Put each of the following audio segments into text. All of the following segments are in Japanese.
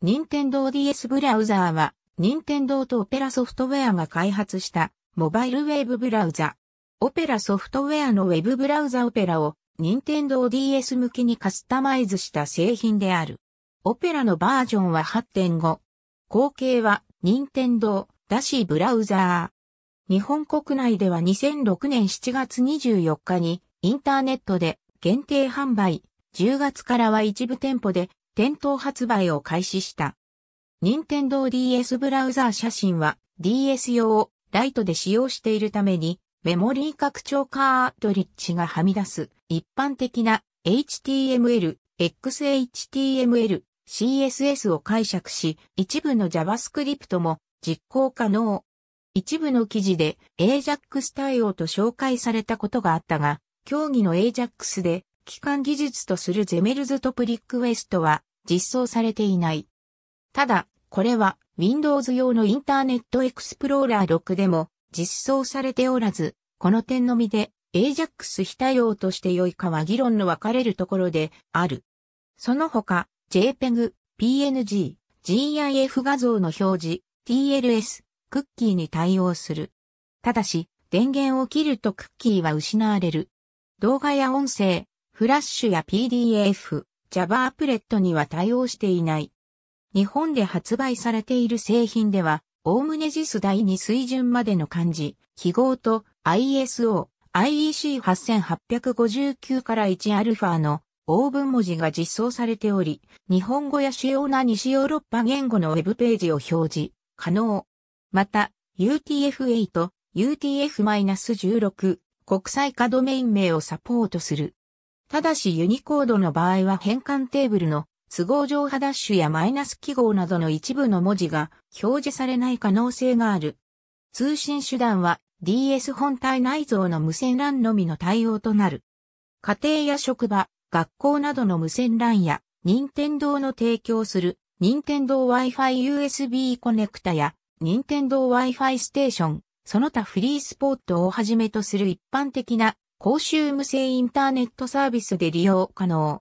任天堂 DS ブラウザーは、任天堂とオペラソフトウェアが開発した、モバイルウェブブラウザ。オペラソフトウェアのウェブブラウザオペラを、任天堂 DS 向きにカスタマイズした製品である。オペラのバージョンは8.5。後継は、任天堂、ダシブラウザー。日本国内では2006年7月24日に、インターネットで限定販売、10月からは一部店舗で店頭発売を開始した。任天堂 DS ブラウザー写真は DS 用をライトで使用しているためにメモリー拡張カートリッジがはみ出す一般的な HTML、XHTML、CSS を解釈し、一部の JavaScript も実行可能。一部の記事で AJAX 対応と紹介されたことがあったが、競技の AJAX で、機関技術とするゼメルズとプリックウェストは実装されていない。ただ、これは Windows 用のインターネットエクスプローラー6でも実装されておらず、この点のみで AJAX 非対応として良いかは議論の分かれるところである。その他、JPEG、PNG、GIF 画像の表示、TLS、クッキーに対応する。ただし、電源を切るとクッキーは失われる。動画や音声、フラッシュや PDF、Java アプレットには対応していない。日本で発売されている製品では、おおむね JIS 第2水準までの漢字、記号と ISO、IEC8859 から 1α のブ文文字が実装されており、日本語や主要な西ヨーロッパ言語のウェブページを表示、可能。また、UTF-8、UTF-16、国際化ドメイン名をサポートする。ただしユニコードの場合は変換テーブルの都合上ハダッシュやマイナス記号などの一部の文字が表示されない可能性がある。通信手段は DS 本体内蔵の無線 LAN のみの対応となる。家庭や職場、学校などの無線 LAN や、任天堂の提供する、任天堂 Wi-Fi USB コネクタや、任天堂 Wi-Fi ステーション、その他フリースポットをはじめとする一般的な公衆無線インターネットサービスで利用可能。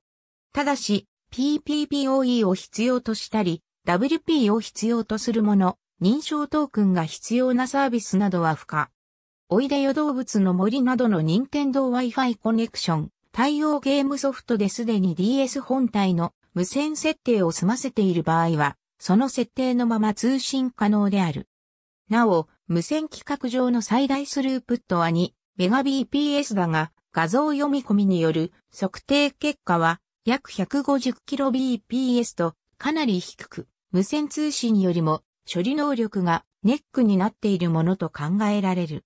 ただし、PPPoE を必要としたり、WP を必要とするもの、認証トークンが必要なサービスなどは不可。おいでよ動物の森などの任天堂 Wi-Fi コネクション、対応ゲームソフトですでに DS 本体の無線設定を済ませている場合は、その設定のまま通信可能である。なお、無線規格上の最大スループットは2、メガ BPS だが、画像読み込みによる測定結果は約 150kbps とかなり低く、無線通信よりも処理能力がネックになっているものと考えられる。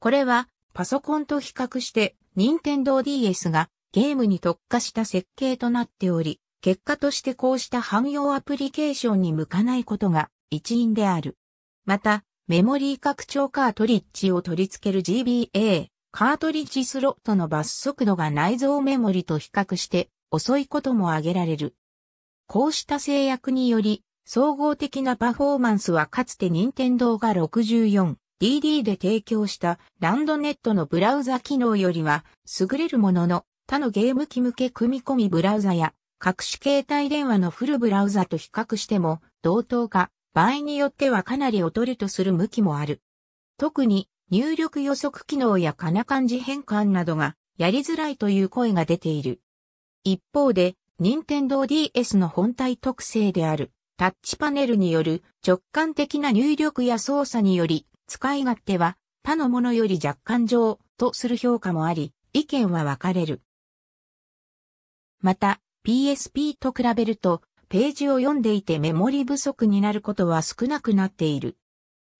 これはパソコンと比較して任天堂 DS がゲームに特化した設計となっており、結果としてこうした汎用アプリケーションに向かないことが一因である。また、メモリー拡張カートリッジを取り付ける GBA、カートリッジスロットの罰速度が内蔵メモリと比較して遅いことも挙げられる。こうした制約により、総合的なパフォーマンスはかつて任天堂が 64DD で提供したランドネットのブラウザ機能よりは優れるものの他のゲーム機向け組み込みブラウザや各種携帯電話のフルブラウザと比較しても同等か場合によってはかなり劣るとする向きもある。特に入力予測機能やカナ漢字変換などがやりづらいという声が出ている。一方で、任天堂 DS の本体特性であるタッチパネルによる直感的な入力や操作により使い勝手は他のものより若干上とする評価もあり、意見は分かれる。また、PSP と比べるとページを読んでいてメモリ不足になることは少なくなっている。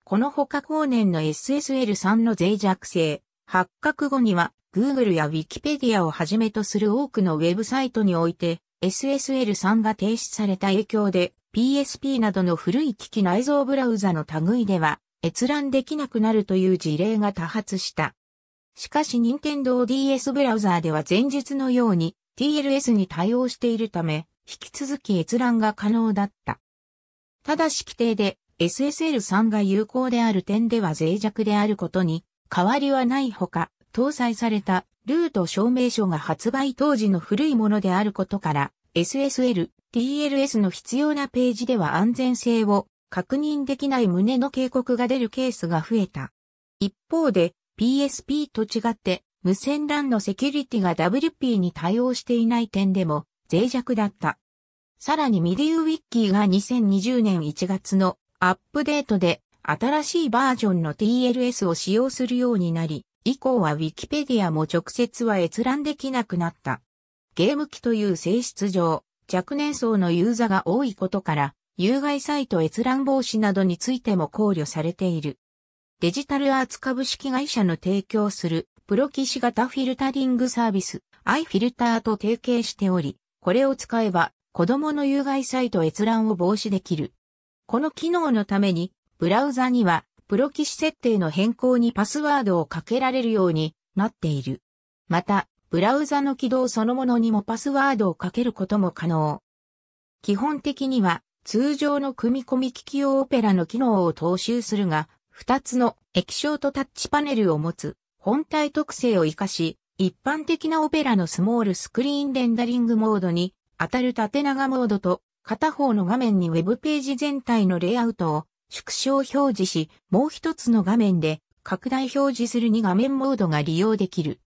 このほか後年の SSL3 の脆弱性、発覚後には Google や Wikipedia をはじめとする多くのウェブサイトにおいて SSL3 が停止された影響で PSP などの古い機器内蔵ブラウザの類では閲覧できなくなるという事例が多発した。しかし Nintendo DS ブラウザーでは前述のように TLS に対応しているため引き続き閲覧が可能だった。ただし規定で SSL3 が有効である点では脆弱であることに変わりはないほか、搭載されたルート証明書が発売当時の古いものであることから、SSL、TLS の必要なページでは安全性を確認できない旨の警告が出るケースが増えた。一方で PSP と違って無線 LAN のセキュリティが WP に対応していない点でも脆弱だった。さらにミディウウィッキーが2020年1月のアップデートで新しいバージョンの TLS を使用するようになり、以降はウィキペディアも直接は閲覧できなくなった。ゲーム機という性質上、若年層のユーザーが多いことから、有害サイト閲覧防止などについても考慮されている。デジタルアーツ株式会社の提供するプロ騎士型フィルタリングサービス iFilter と提携しており、これを使えば、子供の有害サイト閲覧を防止できる。この機能のために、ブラウザには、プロ棋士設定の変更にパスワードをかけられるようになっている。また、ブラウザの起動そのものにもパスワードをかけることも可能。基本的には、通常の組み込み機器用オペラの機能を踏襲するが、2つの液晶とタッチパネルを持つ本体特性を活かし、一般的なオペラのスモールスクリーンレンダリングモードに、当たる縦長モードと、片方の画面にウェブページ全体のレイアウトを縮小表示し、もう一つの画面で拡大表示する2画面モードが利用できる。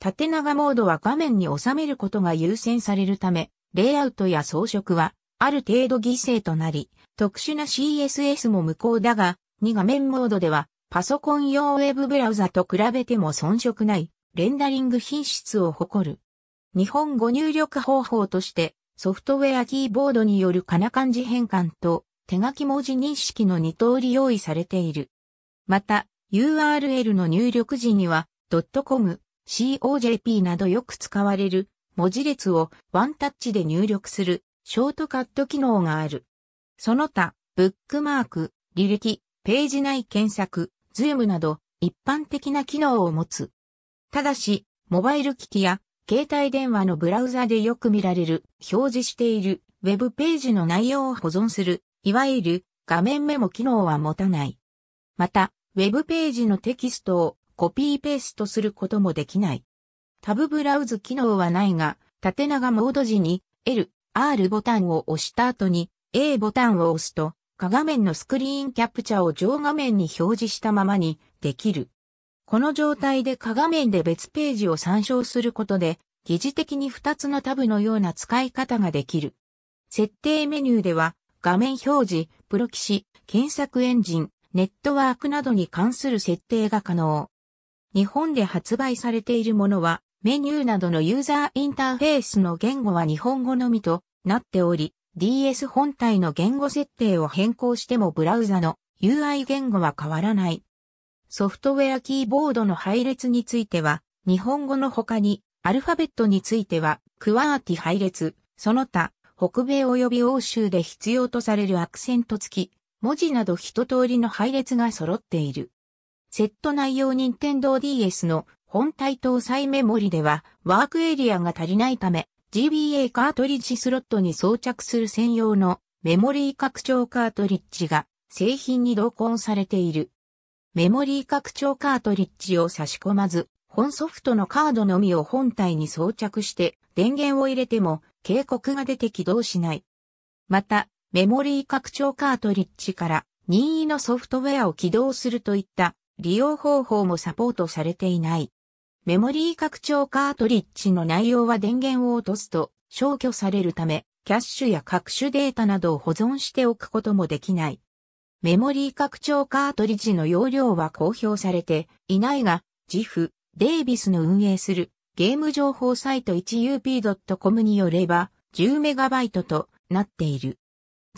縦長モードは画面に収めることが優先されるため、レイアウトや装飾はある程度犠牲となり、特殊な CSS も無効だが、2画面モードではパソコン用ウェブブラウザと比べても遜色ないレンダリング品質を誇る。日本語入力方法として、ソフトウェアキーボードによるカナ漢字変換と手書き文字認識の二通り用意されている。また、URL の入力時には、.com、COJP などよく使われる文字列をワンタッチで入力するショートカット機能がある。その他、ブックマーク、履歴、ページ内検索、ズームなど一般的な機能を持つ。ただし、モバイル機器や携帯電話のブラウザでよく見られる、表示しているウェブページの内容を保存する、いわゆる画面メモ機能は持たない。また、ウェブページのテキストをコピーペーストすることもできない。タブブラウズ機能はないが、縦長モード時に L、R ボタンを押した後に A ボタンを押すと、下画面のスクリーンキャプチャを上画面に表示したままにできる。この状態で下画面で別ページを参照することで、疑似的に2つのタブのような使い方ができる。設定メニューでは、画面表示、プロキ士、検索エンジン、ネットワークなどに関する設定が可能。日本で発売されているものは、メニューなどのユーザーインターフェースの言語は日本語のみとなっており、DS 本体の言語設定を変更してもブラウザの UI 言語は変わらない。ソフトウェアキーボードの配列については、日本語の他に、アルファベットについては、クワーティ配列、その他、北米及び欧州で必要とされるアクセント付き、文字など一通りの配列が揃っている。セット内容任天堂 DS の本体搭載メモリでは、ワークエリアが足りないため、GBA カートリッジスロットに装着する専用のメモリー拡張カートリッジが製品に同梱されている。メモリー拡張カートリッジを差し込まず、本ソフトのカードのみを本体に装着して電源を入れても警告が出て起動しない。また、メモリー拡張カートリッジから任意のソフトウェアを起動するといった利用方法もサポートされていない。メモリー拡張カートリッジの内容は電源を落とすと消去されるため、キャッシュや各種データなどを保存しておくこともできない。メモリー拡張カートリッジの容量は公表されていないが、ジフ、デイビスの運営するゲーム情報サイト 1up.com によれば 10MB となっている。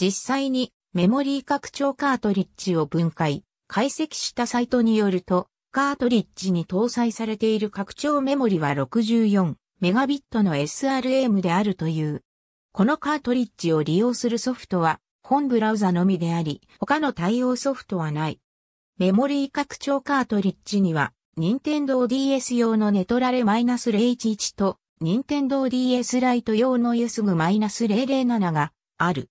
実際にメモリー拡張カートリッジを分解、解析したサイトによると、カートリッジに搭載されている拡張メモリは 64MB の SRM であるという。このカートリッジを利用するソフトは本ブラウザのみであり、他の対応ソフトはない。メモリー拡張カートリッジには、Nintendo DS 用のネトラレ -011 と、Nintendo DS ライト用のユスグ0 0 7がある。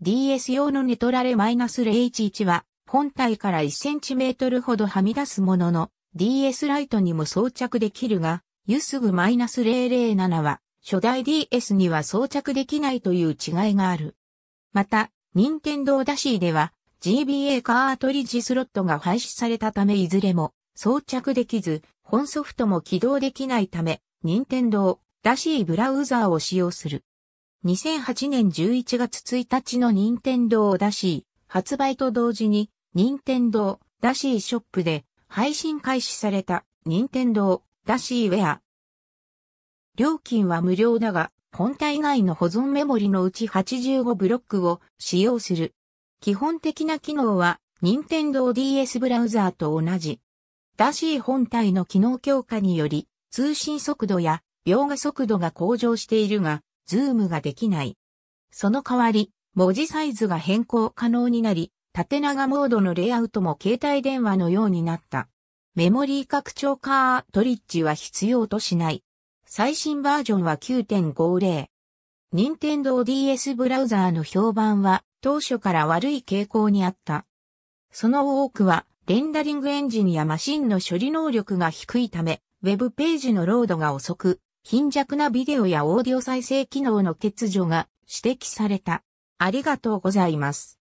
DS 用のネトラレ -011 は、本体から 1cm ほどはみ出すものの、DS ライトにも装着できるが、ユスグ0 0 7は、初代 DS には装着できないという違いがある。また、任天堂ダシーでは GBA カートリッジスロットが廃止されたためいずれも装着できず、本ソフトも起動できないため、任天堂ダシーブラウザーを使用する。2008年11月1日の任天堂ダシー発売と同時に、任天堂ダシーショップで配信開始された任天堂ダシーウェア。料金は無料だが、本体外の保存メモリのうち85ブロックを使用する。基本的な機能は、任天堂 DS ブラウザーと同じ。ダシー本体の機能強化により、通信速度や描画速度が向上しているが、ズームができない。その代わり、文字サイズが変更可能になり、縦長モードのレイアウトも携帯電話のようになった。メモリー拡張カートリッジは必要としない。最新バージョンは9.50。任天堂 DS ブラウザーの評判は当初から悪い傾向にあった。その多くはレンダリングエンジンやマシンの処理能力が低いため、ウェブページのロードが遅く、貧弱なビデオやオーディオ再生機能の欠如が指摘された。ありがとうございます。